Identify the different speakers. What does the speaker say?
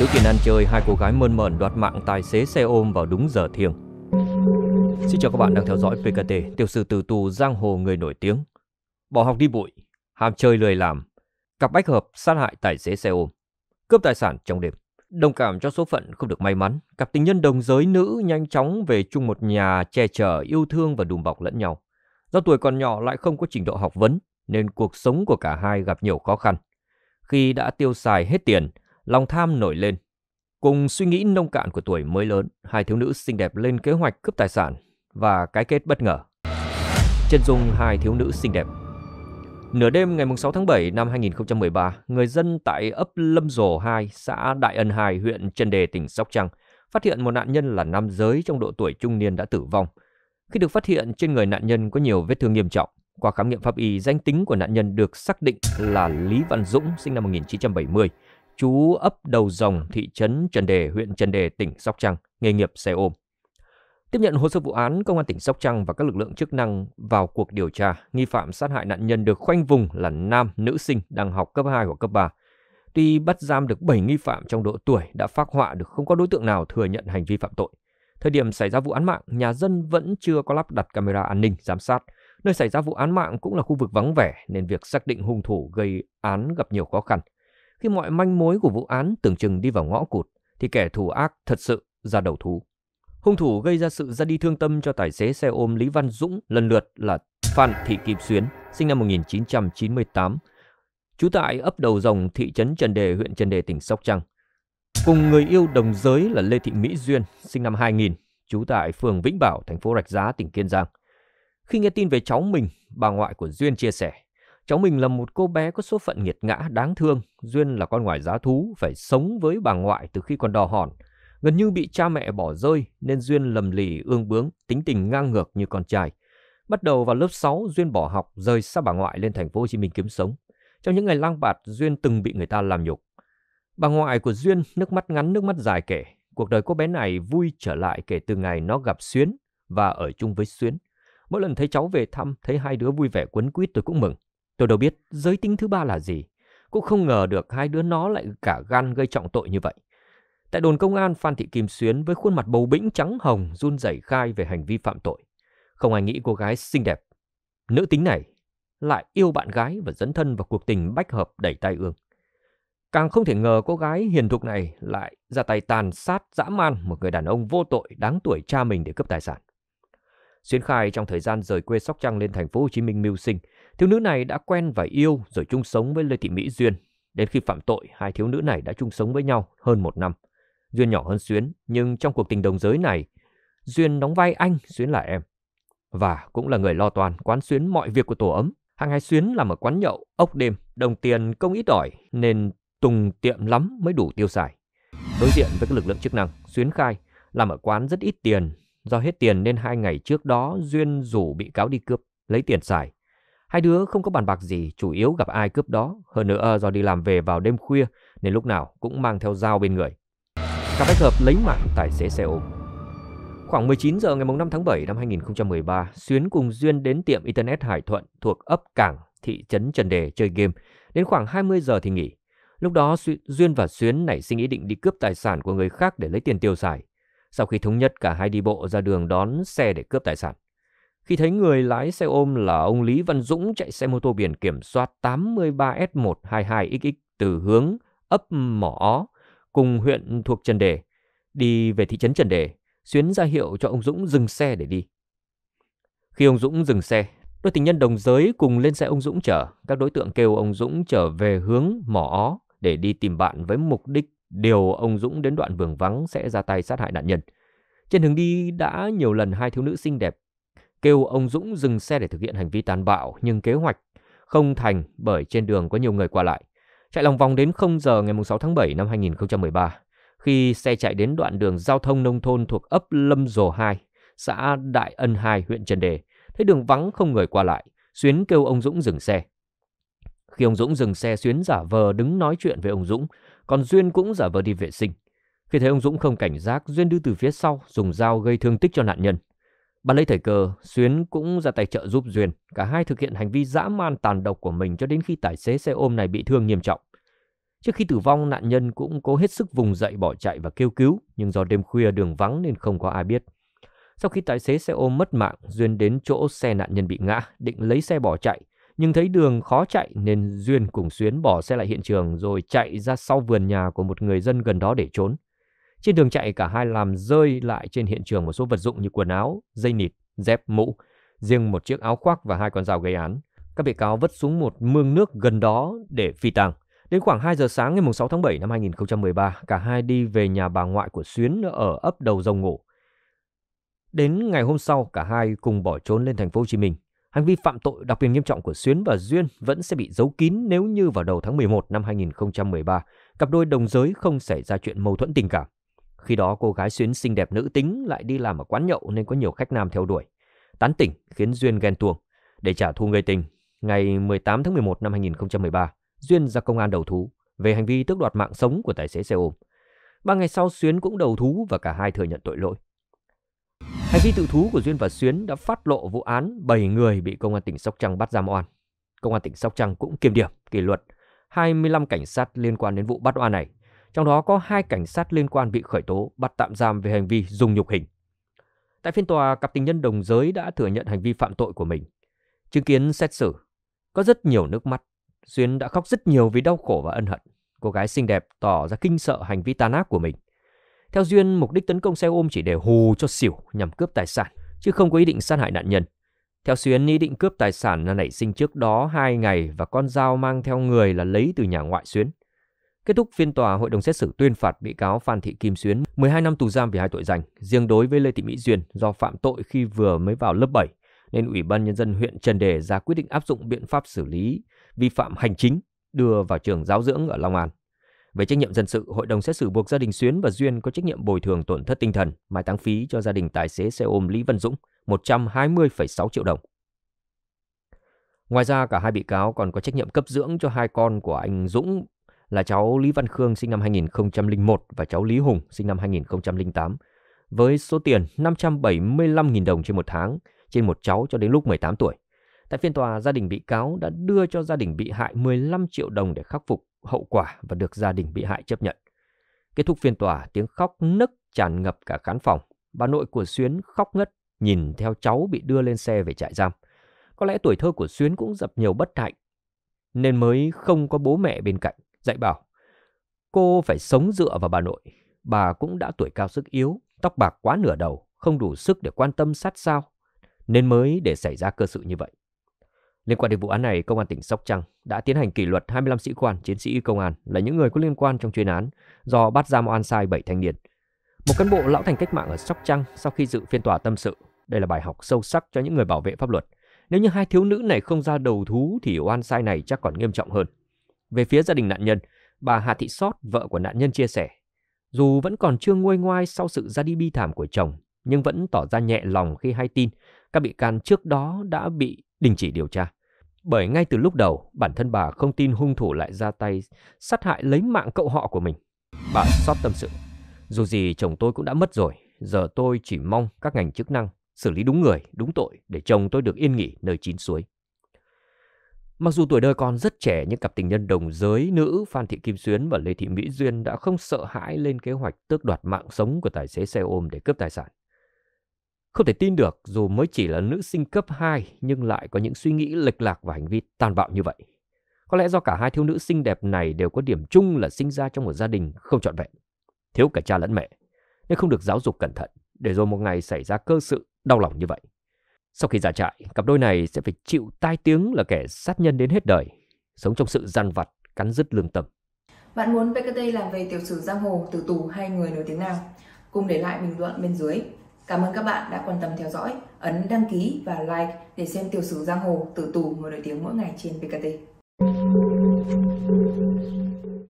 Speaker 1: Cứ tiền ăn chơi, hai cô gái mơn mởn đoạt mạng tài xế xe ôm vào đúng giờ thiêng. Xin chào các bạn đang theo dõi PKT, tiểu sư từ tù giang hồ người nổi tiếng. Bỏ học đi bụi, ham chơi lười làm, cặp bách hợp sát hại tài xế xe ôm, cướp tài sản trong đêm. Đồng cảm cho số phận không được may mắn, cặp tình nhân đồng giới nữ nhanh chóng về chung một nhà che chở yêu thương và đùm bọc lẫn nhau. Do tuổi còn nhỏ lại không có trình độ học vấn, nên cuộc sống của cả hai gặp nhiều khó khăn. Khi đã tiêu xài hết tiền, lòng tham nổi lên. Cùng suy nghĩ nông cạn của tuổi mới lớn, hai thiếu nữ xinh đẹp lên kế hoạch cướp tài sản và cái kết bất ngờ. Chân dung hai thiếu nữ xinh đẹp Nửa đêm ngày 6 tháng 7 năm 2013, người dân tại ấp Lâm Dồ 2, xã Đại Ân 2, huyện Trần Đề, tỉnh Sóc Trăng, phát hiện một nạn nhân là nam giới trong độ tuổi trung niên đã tử vong. Khi được phát hiện, trên người nạn nhân có nhiều vết thương nghiêm trọng. Qua khám nghiệm pháp y, danh tính của nạn nhân được xác định là Lý Văn Dũng, sinh năm 1970, chú ấp Đầu Rồng, thị trấn Trần Đề, huyện Trần Đề, tỉnh Sóc Trăng, nghề nghiệp xe ôm. Tiếp nhận hồ sơ vụ án, công an tỉnh Sóc Trăng và các lực lượng chức năng vào cuộc điều tra, nghi phạm sát hại nạn nhân được khoanh vùng là nam, nữ sinh đang học cấp 2 hoặc cấp 3. Tuy bắt giam được 7 nghi phạm trong độ tuổi đã phát họa được không có đối tượng nào thừa nhận hành vi phạm tội. Thời điểm xảy ra vụ án mạng, nhà dân vẫn chưa có lắp đặt camera an ninh giám sát. Nơi xảy ra vụ án mạng cũng là khu vực vắng vẻ nên việc xác định hung thủ gây án gặp nhiều khó khăn. Khi mọi manh mối của vụ án tưởng chừng đi vào ngõ cụt, thì kẻ thù ác thật sự ra đầu thú. Hung thủ gây ra sự ra đi thương tâm cho tài xế xe ôm Lý Văn Dũng lần lượt là Phan Thị Kim Xuyến, sinh năm 1998, trú tại ấp Đầu Rồng, thị trấn Trần Đề, huyện Trần Đề, tỉnh Sóc Trăng. Cùng người yêu đồng giới là Lê Thị Mỹ Duyên, sinh năm 2000, trú tại phường Vĩnh Bảo, thành phố Rạch Giá, tỉnh Kiên Giang. Khi nghe tin về cháu mình, bà ngoại của Duyên chia sẻ, Cháu mình là một cô bé có số phận nghiệt ngã đáng thương, Duyên là con ngoài giá thú, phải sống với bà ngoại từ khi còn đò hòn. Gần như bị cha mẹ bỏ rơi nên Duyên lầm lì ương bướng, tính tình ngang ngược như con trai. Bắt đầu vào lớp 6, Duyên bỏ học, rời xa bà ngoại lên thành phố Hồ Chí Minh kiếm sống. Trong những ngày lang bạt, Duyên từng bị người ta làm nhục. Bà ngoại của Duyên nước mắt ngắn nước mắt dài kể, cuộc đời cô bé này vui trở lại kể từ ngày nó gặp Xuyến và ở chung với Xuyến. Mỗi lần thấy cháu về thăm, thấy hai đứa vui vẻ quấn quýt tôi cũng mừng. Tôi đâu biết giới tính thứ ba là gì. Cũng không ngờ được hai đứa nó lại cả gan gây trọng tội như vậy. Tại đồn công an, Phan Thị Kim Xuyến với khuôn mặt bầu bĩnh trắng hồng run rẩy khai về hành vi phạm tội. Không ai nghĩ cô gái xinh đẹp. Nữ tính này lại yêu bạn gái và dẫn thân vào cuộc tình bách hợp đẩy tay ương. Càng không thể ngờ cô gái hiền thục này lại ra tay tàn sát dã man một người đàn ông vô tội đáng tuổi cha mình để cướp tài sản. Xuyến khai trong thời gian rời quê Sóc Trăng lên thành phố Hồ Chí Minh mưu sinh, thiếu nữ này đã quen và yêu rồi chung sống với Lê Thị Mỹ Duyên. Đến khi phạm tội, hai thiếu nữ này đã chung sống với nhau hơn một năm. Duyên nhỏ hơn Xuyến, nhưng trong cuộc tình đồng giới này, Duyên đóng vai anh, Xuyến là em. Và cũng là người lo toàn quán Xuyến mọi việc của tổ ấm. Hàng ngày Xuyến làm ở quán nhậu, ốc đêm, đồng tiền công ít ỏi nên tùng tiệm lắm mới đủ tiêu xài. Đối diện với các lực lượng chức năng, Xuyến khai làm ở quán rất ít tiền Do hết tiền nên hai ngày trước đó Duyên rủ bị cáo đi cướp, lấy tiền xài. Hai đứa không có bàn bạc gì, chủ yếu gặp ai cướp đó. Hơn nữa do đi làm về vào đêm khuya nên lúc nào cũng mang theo dao bên người. cặp bách hợp lấy mạng tài xế xe ôm. Khoảng 19 giờ ngày 5 tháng 7 năm 2013, Xuyến cùng Duyên đến tiệm Internet Hải Thuận thuộc ấp Cảng, thị trấn Trần Đề chơi game. Đến khoảng 20 giờ thì nghỉ. Lúc đó Duyên và Xuyến nảy sinh ý định đi cướp tài sản của người khác để lấy tiền tiêu xài. Sau khi thống nhất cả hai đi bộ ra đường đón xe để cướp tài sản. Khi thấy người lái xe ôm là ông Lý Văn Dũng chạy xe mô tô biển kiểm soát 83S122XX từ hướng ấp Mỏ Ó cùng huyện thuộc Trần Đề đi về thị trấn Trần Đề, Xuyến ra hiệu cho ông Dũng dừng xe để đi. Khi ông Dũng dừng xe, đôi tình nhân đồng giới cùng lên xe ông Dũng chở, các đối tượng kêu ông Dũng trở về hướng Mỏ Ó để đi tìm bạn với mục đích điều ông Dũng đến đoạn vườn vắng sẽ ra tay sát hại nạn nhân. Trên đường đi đã nhiều lần hai thiếu nữ xinh đẹp kêu ông Dũng dừng xe để thực hiện hành vi tàn bạo nhưng kế hoạch không thành bởi trên đường có nhiều người qua lại. Chạy lòng vòng đến 0 giờ ngày 6 tháng 7 năm 2013 khi xe chạy đến đoạn đường giao thông nông thôn thuộc ấp Lâm Dồ 2, xã Đại Ân 2, huyện Trần Đề. Thấy đường vắng không người qua lại, Xuyến kêu ông Dũng dừng xe. Khi ông Dũng dừng xe, Xuyến giả vờ đứng nói chuyện với ông Dũng, còn Duyên cũng giả vờ đi vệ sinh. Khi thấy ông Dũng không cảnh giác, Duyên đưa từ phía sau dùng dao gây thương tích cho nạn nhân. Bà lấy thời cơ Xuyến cũng ra tay trợ giúp Duyên. Cả hai thực hiện hành vi dã man tàn độc của mình cho đến khi tài xế xe ôm này bị thương nghiêm trọng. Trước khi tử vong, nạn nhân cũng cố hết sức vùng dậy bỏ chạy và kêu cứu, nhưng do đêm khuya đường vắng nên không có ai biết. Sau khi tài xế xe ôm mất mạng, Duyên đến chỗ xe nạn nhân bị ngã, định lấy xe bỏ chạy nhưng thấy đường khó chạy nên Duyên cùng Xuyến bỏ xe lại hiện trường rồi chạy ra sau vườn nhà của một người dân gần đó để trốn. Trên đường chạy cả hai làm rơi lại trên hiện trường một số vật dụng như quần áo, dây nịt, dép mũ, riêng một chiếc áo khoác và hai con dao gây án. Các bị cáo vứt xuống một mương nước gần đó để phi tang. Đến khoảng 2 giờ sáng ngày 6 tháng 7 năm 2013, cả hai đi về nhà bà ngoại của Xuyến ở ấp đầu dòng ngủ. Đến ngày hôm sau, cả hai cùng bỏ trốn lên thành phố Hồ Chí Minh. Hành vi phạm tội đặc biệt nghiêm trọng của Xuyến và Duyên vẫn sẽ bị giấu kín nếu như vào đầu tháng 11 năm 2013, cặp đôi đồng giới không xảy ra chuyện mâu thuẫn tình cảm. Khi đó cô gái Xuyến xinh đẹp nữ tính lại đi làm ở quán nhậu nên có nhiều khách nam theo đuổi. Tán tỉnh khiến Duyên ghen tuông. Để trả thù người tình, ngày 18 tháng 11 năm 2013, Duyên ra công an đầu thú về hành vi tước đoạt mạng sống của tài xế xe ôm. Ba ngày sau Xuyến cũng đầu thú và cả hai thừa nhận tội lỗi. Hành vi tự thú của Duyên và Xuyến đã phát lộ vụ án 7 người bị công an tỉnh Sóc Trăng bắt giam oan. Công an tỉnh Sóc Trăng cũng kiểm điểm, kỷ luật 25 cảnh sát liên quan đến vụ bắt oan này. Trong đó có hai cảnh sát liên quan bị khởi tố bắt tạm giam về hành vi dùng nhục hình. Tại phiên tòa, cặp tình nhân đồng giới đã thừa nhận hành vi phạm tội của mình. Chứng kiến xét xử, có rất nhiều nước mắt. Xuyến đã khóc rất nhiều vì đau khổ và ân hận. Cô gái xinh đẹp tỏ ra kinh sợ hành vi tàn ác của mình. Theo Duyên, mục đích tấn công xe ôm chỉ để hù cho xỉu nhằm cướp tài sản, chứ không có ý định sát hại nạn nhân. Theo Xuyến, ý định cướp tài sản là nảy sinh trước đó 2 ngày và con dao mang theo người là lấy từ nhà ngoại Xuyến. Kết thúc phiên tòa, hội đồng xét xử tuyên phạt bị cáo Phan Thị Kim Xuyến 12 năm tù giam vì hai tội danh. Riêng đối với Lê Thị Mỹ Duyên, do phạm tội khi vừa mới vào lớp 7, nên Ủy ban Nhân dân huyện Trần Đề ra quyết định áp dụng biện pháp xử lý vi phạm hành chính đưa vào trường giáo dưỡng ở Long An. Về trách nhiệm dân sự, hội đồng xét xử buộc gia đình Xuyến và Duyên có trách nhiệm bồi thường tổn thất tinh thần, mai táng phí cho gia đình tài xế xe ôm Lý Văn Dũng 120,6 triệu đồng. Ngoài ra, cả hai bị cáo còn có trách nhiệm cấp dưỡng cho hai con của anh Dũng là cháu Lý Văn Khương sinh năm 2001 và cháu Lý Hùng sinh năm 2008 với số tiền 575.000 đồng trên một tháng trên một cháu cho đến lúc 18 tuổi. Tại phiên tòa, gia đình bị cáo đã đưa cho gia đình bị hại 15 triệu đồng để khắc phục hậu quả và được gia đình bị hại chấp nhận. Kết thúc phiên tòa, tiếng khóc nức tràn ngập cả khán phòng. Bà nội của Xuyến khóc ngất nhìn theo cháu bị đưa lên xe về trại giam. Có lẽ tuổi thơ của Xuyến cũng dập nhiều bất hạnh, nên mới không có bố mẹ bên cạnh, dạy bảo. Cô phải sống dựa vào bà nội, bà cũng đã tuổi cao sức yếu, tóc bạc quá nửa đầu, không đủ sức để quan tâm sát sao, nên mới để xảy ra cơ sự như vậy. Liên quan đến vụ án này, công an tỉnh Sóc Trăng đã tiến hành kỷ luật 25 sĩ quan, chiến sĩ công an là những người có liên quan trong chuyên án do bắt giam oan sai 7 thanh niên. Một cán bộ lão thành cách mạng ở Sóc Trăng sau khi dự phiên tòa tâm sự, đây là bài học sâu sắc cho những người bảo vệ pháp luật. Nếu như hai thiếu nữ này không ra đầu thú thì oan sai này chắc còn nghiêm trọng hơn. Về phía gia đình nạn nhân, bà Hà Thị Sót, vợ của nạn nhân chia sẻ, dù vẫn còn chưa nguôi ngoai sau sự ra đi bi thảm của chồng, nhưng vẫn tỏ ra nhẹ lòng khi hay tin các bị can trước đó đã bị đình chỉ điều tra. Bởi ngay từ lúc đầu, bản thân bà không tin hung thủ lại ra tay sát hại lấy mạng cậu họ của mình. Bà xót tâm sự. Dù gì chồng tôi cũng đã mất rồi, giờ tôi chỉ mong các ngành chức năng xử lý đúng người, đúng tội để chồng tôi được yên nghỉ nơi chín suối. Mặc dù tuổi đời còn rất trẻ nhưng cặp tình nhân đồng giới nữ Phan Thị Kim Xuyến và Lê Thị Mỹ Duyên đã không sợ hãi lên kế hoạch tước đoạt mạng sống của tài xế xe ôm để cướp tài sản. Không thể tin được dù mới chỉ là nữ sinh cấp 2 nhưng lại có những suy nghĩ lệch lạc và hành vi tàn bạo như vậy. Có lẽ do cả hai thiếu nữ xinh đẹp này đều có điểm chung là sinh ra trong một gia đình không trọn vẹn, thiếu cả cha lẫn mẹ, nên không được giáo dục cẩn thận, để rồi một ngày xảy ra cơ sự đau lòng như vậy. Sau khi giả trại, cặp đôi này sẽ phải chịu tai tiếng là kẻ sát nhân đến hết đời, sống trong sự gian vặt, cắn rứt lương tâm. Bạn muốn PKT làm về tiểu sử giang hồ, tử tù hay người nổi tiếng nào? Cùng để lại bình luận bên dưới. Cảm ơn các bạn đã quan tâm theo dõi, ấn đăng ký và like để xem tiểu sử giang hồ tử tù người nổi tiếng mỗi ngày trên VKT.